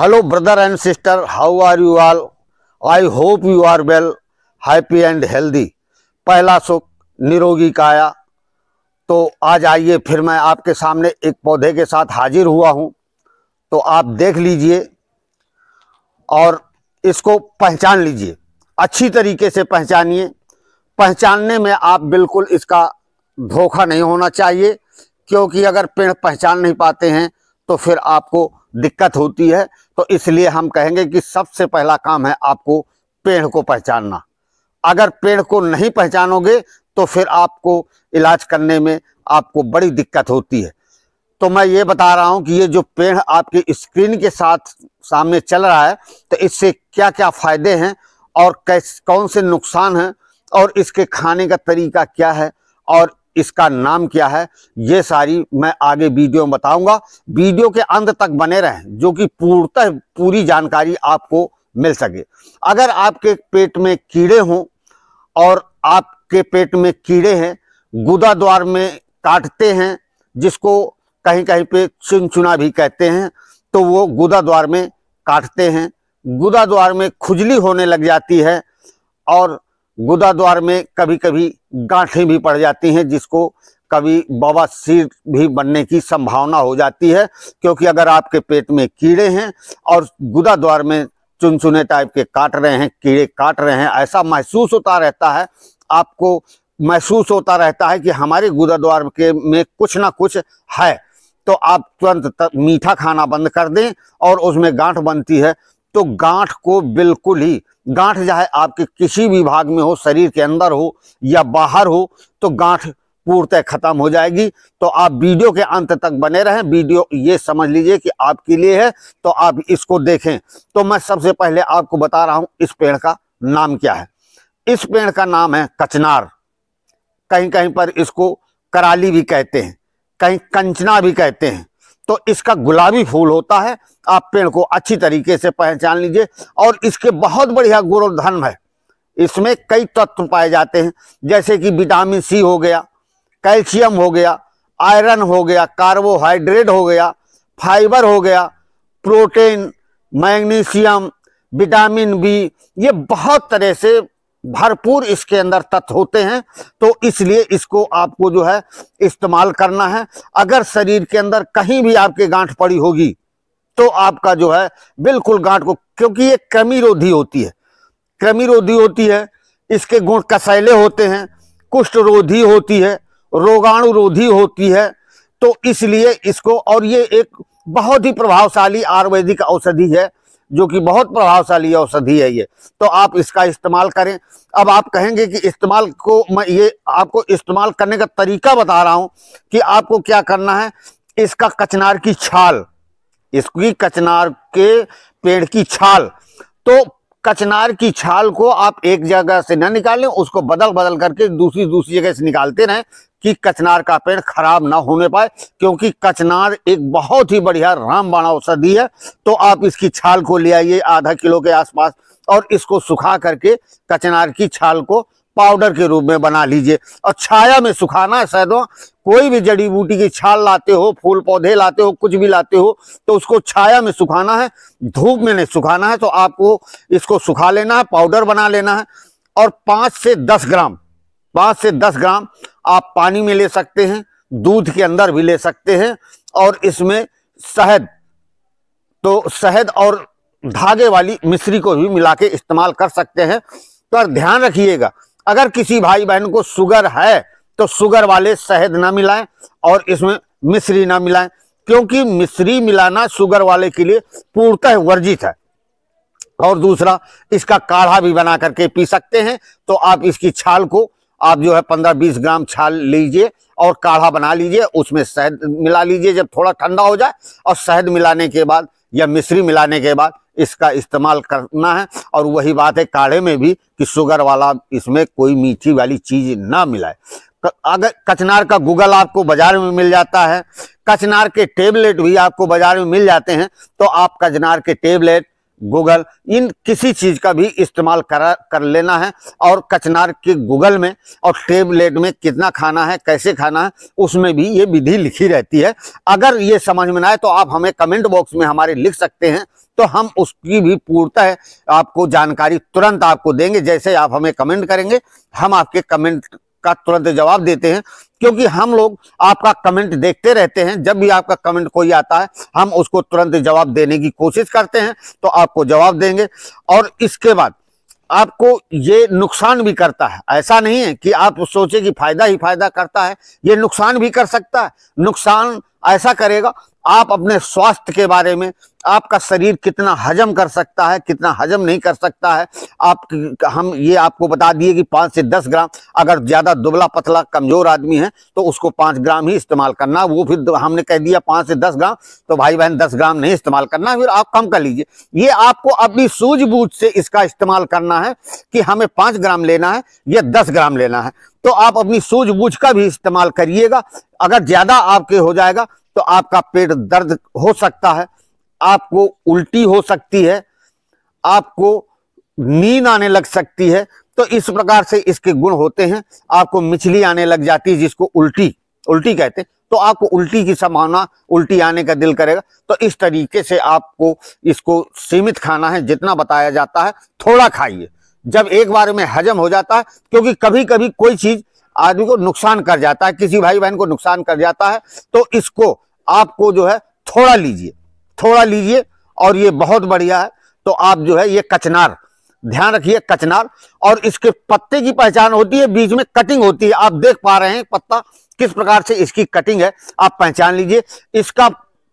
hello brother and sister how are you all I hope you are well happy and healthy पहला सुख निरोगी काया तो आज आइए फिर मैं आपके सामने एक पौधे के साथ हाजिर हुआ हूं तो आप देख लीजिए और इसको पहचान लीजिए अच्छी तरीके से पहचानिए पहचानने में आप बिल्कुल इसका धोखा नहीं होना चाहिए क्योंकि अगर पेड़ पहचान नहीं पाते हैं तो फिर आपको दिक्कत होती है तो इसलिए हम कहेंगे कि सबसे पहला काम है आपको पेड़ को पहचानना अगर पेड़ को नहीं पहचानोगे तो फिर आपको इलाज करने में आपको बड़ी दिक्कत होती है तो मैं ये बता रहा हूँ कि ये जो पेड़ आपकी स्क्रीन के साथ सामने चल रहा है तो इससे क्या क्या फ़ायदे हैं और कैस कौन से नुकसान हैं और इसके खाने का तरीका क्या है और इसका नाम क्या है ये सारी मैं आगे वीडियो में बताऊंगा वीडियो के अंत तक बने रहें जो कि पूर्णतः पूरी जानकारी आपको मिल सके अगर आपके पेट में कीड़े हों और आपके पेट में कीड़े हैं गुदा द्वार में काटते हैं जिसको कहीं कहीं पे चुनचुना भी कहते हैं तो वो गुदा द्वार में काटते हैं गुदा द्वार में खुजली होने लग जाती है और गुदा द्वार में कभी कभी गांठें भी पड़ जाती हैं जिसको कभी सीट भी बनने की संभावना हो जाती है क्योंकि अगर आपके पेट में कीड़े हैं और गुदा द्वार में चुनचुने टाइप के काट रहे हैं कीड़े काट रहे हैं ऐसा महसूस होता रहता है आपको महसूस होता रहता है कि हमारे गुदा द्वार के में कुछ ना कुछ है तो आप तुरंत मीठा खाना बंद कर दें और उसमें गांठ बनती है तो गांठ को बिल्कुल ही गांठ चाहे आपके किसी भी भाग में हो शरीर के अंदर हो या बाहर हो तो गांठ पूर्णतः खत्म हो जाएगी तो आप वीडियो के अंत तक बने रहें वीडियो ये समझ लीजिए कि आपके लिए है तो आप इसको देखें तो मैं सबसे पहले आपको बता रहा हूं इस पेड़ का नाम क्या है इस पेड़ का नाम है कचनार कहीं कहीं पर इसको कराली भी कहते हैं कहीं कंचना भी कहते हैं तो इसका गुलाबी फूल होता है आप पेड़ को अच्छी तरीके से पहचान लीजिए और इसके बहुत बढ़िया गुणधर्म है इसमें कई तत्व पाए जाते हैं जैसे कि विटामिन सी हो गया कैल्शियम हो गया आयरन हो गया कार्बोहाइड्रेट हो गया फाइबर हो गया प्रोटीन मैग्नीशियम विटामिन बी ये बहुत तरह से भरपूर इसके अंदर तत्व होते हैं तो इसलिए इसको आपको जो है इस्तेमाल करना है अगर शरीर के अंदर कहीं भी आपके गांठ पड़ी होगी तो आपका जो है बिल्कुल गांठ को क्योंकि ये क्रमिरोधी होती है क्रमिरोधी होती है इसके गुण कसैले होते हैं कुष्ठ रोधी होती है रोगाणुरोधी होती है तो इसलिए इसको और ये एक बहुत ही प्रभावशाली आयुर्वेदिक औषधि है जो कि बहुत प्रभावशाली औषधि है ये तो आप इसका इस्तेमाल करें अब आप कहेंगे कि इस्तेमाल को मैं ये आपको इस्तेमाल करने का तरीका बता रहा हूँ कि आपको क्या करना है इसका कचनार की छाल इसकी कचनार के पेड़ की छाल तो कचनार की छाल को आप एक जगह से ना निकालें उसको बदल बदल करके दूसरी दूसरी जगह से निकालते रहें कि कचनार का पेड़ खराब ना होने पाए क्योंकि कचनार एक बहुत ही बढ़िया रामबाणा औषधि है तो आप इसकी छाल को ले आइए आधा किलो के आसपास और इसको सुखा करके कचनार की छाल को पाउडर के रूप में बना लीजिए और छाया में सुखाना शायद कोई भी जड़ी बूटी की छाल लाते हो फूल पौधे लाते हो कुछ भी लाते हो तो उसको छाया में सुखाना है धूप में नहीं सुखाना है तो आपको इसको सुखा लेना है पाउडर बना लेना है और पाँच से दस ग्राम पाँच से दस ग्राम आप पानी में ले सकते हैं दूध के अंदर भी ले सकते हैं और इसमें शहद तो शहद और धागे वाली मिश्री को भी मिला के इस्तेमाल कर सकते हैं पर तो ध्यान रखिएगा अगर किसी भाई बहन को शुगर है तो शुगर वाले शहद ना मिलाएं और इसमें मिश्री ना मिलाएं क्योंकि मिश्री मिलाना शुगर वाले के लिए पूर्णतः वर्जित है और दूसरा इसका काढ़ा भी बना करके पी सकते हैं तो आप इसकी छाल को आप जो है पंद्रह बीस ग्राम छाल लीजिए और काढ़ा बना लीजिए उसमें शहद मिला लीजिए जब थोड़ा ठंडा हो जाए और शहद मिलाने के बाद या मिश्री मिलाने के बाद इसका इस्तेमाल करना है और वही बात है काढ़े में भी कि शुगर वाला इसमें कोई मीठी वाली चीज़ ना मिलाए अगर कचनार का गूगल आपको बाजार में मिल जाता है कचनार के टेबलेट भी आपको बाजार में मिल जाते हैं तो आप कचनार के टेबलेट गूगल इन किसी चीज़ का भी इस्तेमाल करा कर लेना है और कचनार के गूगल में और टेबलेट में कितना खाना है कैसे खाना है उसमें भी ये विधि लिखी रहती है अगर ये समझ में ना आए तो आप हमें कमेंट बॉक्स में हमारे लिख सकते हैं तो हम उसकी भी पूर्णतः आपको जानकारी तुरंत आपको देंगे जैसे आप हमें कमेंट करेंगे हम आपके कमेंट आपका तुरंत जवाब देते हैं क्योंकि हम लोग आपका कमेंट देखते रहते हैं जब भी आपका कमेंट कोई आता है हम उसको तुरंत जवाब देने की कोशिश करते हैं तो आपको जवाब देंगे और इसके बाद आपको ये नुकसान भी करता है ऐसा नहीं है कि आप सोचे कि फायदा ही फायदा करता है ये नुकसान भी कर सकता है नुकसान ऐसा करेगा आप अपने स्वास्थ्य के बारे में आपका शरीर कितना हजम कर सकता है कितना हजम नहीं कर सकता है आप हम ये आपको बता दिए कि पाँच से दस ग्राम अगर ज़्यादा दुबला पतला कमज़ोर आदमी है तो उसको पाँच ग्राम ही इस्तेमाल करना वो फिर हमने कह दिया पाँच से दस ग्राम तो भाई बहन दस ग्राम नहीं इस्तेमाल करना फिर आप कम कर लीजिए ये आपको अपनी सूझबूझ से इसका इस्तेमाल करना है कि हमें पाँच ग्राम लेना है या दस ग्राम लेना है तो आप अपनी सूझबूझ का भी इस्तेमाल करिएगा अगर ज़्यादा आपके हो जाएगा तो आपका पेट दर्द हो सकता है आपको उल्टी हो सकती है आपको नींद आने लग सकती है तो इस प्रकार से इसके गुण होते हैं आपको मिछली आने लग जाती है जिसको उल्टी उल्टी कहते हैं तो आपको उल्टी की संभावना उल्टी आने का दिल करेगा तो इस तरीके से आपको इसको सीमित खाना है जितना बताया जाता है थोड़ा खाइए जब एक बार में हजम हो जाता है क्योंकि कभी कभी कोई चीज आदमी को नुकसान कर जाता है किसी भाई बहन को नुकसान कर जाता है तो इसको आपको जो है थोड़ा लीजिए थोड़ा लीजिए और ये बहुत बढ़िया है तो आप जो है ये कचनार ध्यान रखिए कचनार और इसके पत्ते की पहचान होती है बीच में कटिंग होती है आप देख पा रहे हैं पत्ता किस प्रकार से इसकी कटिंग है आप पहचान लीजिए इसका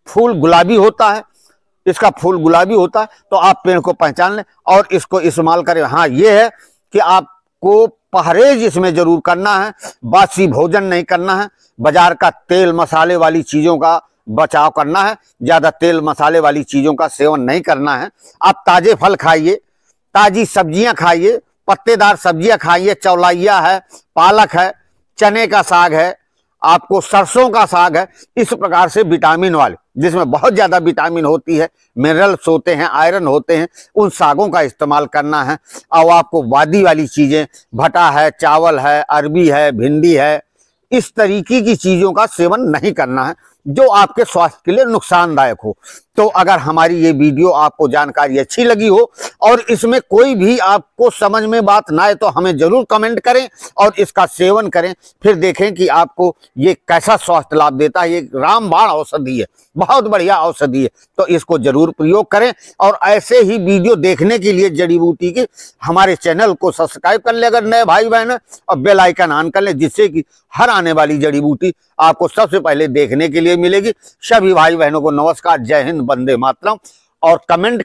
फूल गुलाबी होता है इसका फूल गुलाबी होता है तो आप पेड़ को पहचान लें और इसको इस्तेमाल करें हाँ ये है कि आपको परहेज इसमें ज़रूर करना है बासी भोजन नहीं करना है बाजार का तेल मसाले वाली चीज़ों का बचाव करना है ज़्यादा तेल मसाले वाली चीज़ों का सेवन नहीं करना है आप ताज़े फल खाइए ताज़ी सब्जियां खाइए पत्तेदार सब्जियां खाइए चौलाइया है पालक है चने का साग है आपको सरसों का साग है इस प्रकार से विटामिन वाले जिसमें बहुत ज़्यादा विटामिन होती है मिनरल्स होते हैं आयरन होते हैं उन सागों का इस्तेमाल करना है और आपको वादी वाली चीज़ें भटा है चावल है अरबी है भिंडी है इस तरीके की चीज़ों का सेवन नहीं करना है जो आपके स्वास्थ्य के लिए नुकसानदायक हो तो अगर हमारी ये वीडियो आपको जानकारी अच्छी लगी हो और इसमें कोई भी आपको समझ में बात ना आए तो हमें ज़रूर कमेंट करें और इसका सेवन करें फिर देखें कि आपको ये कैसा स्वास्थ्य लाभ देता है ये रामबाण औषधि है बहुत बढ़िया औषधि है तो इसको ज़रूर प्रयोग करें और ऐसे ही वीडियो देखने के लिए जड़ी बूटी की हमारे चैनल को सब्सक्राइब कर ले अगर नए भाई बहन और बेलाइकन ऑन कर लें जिससे कि हर आने वाली जड़ी बूटी आपको सबसे पहले देखने के लिए मिलेगी सभी भाई बहनों को नमस्कार जय हिंद बंदे मातरम और कमेंट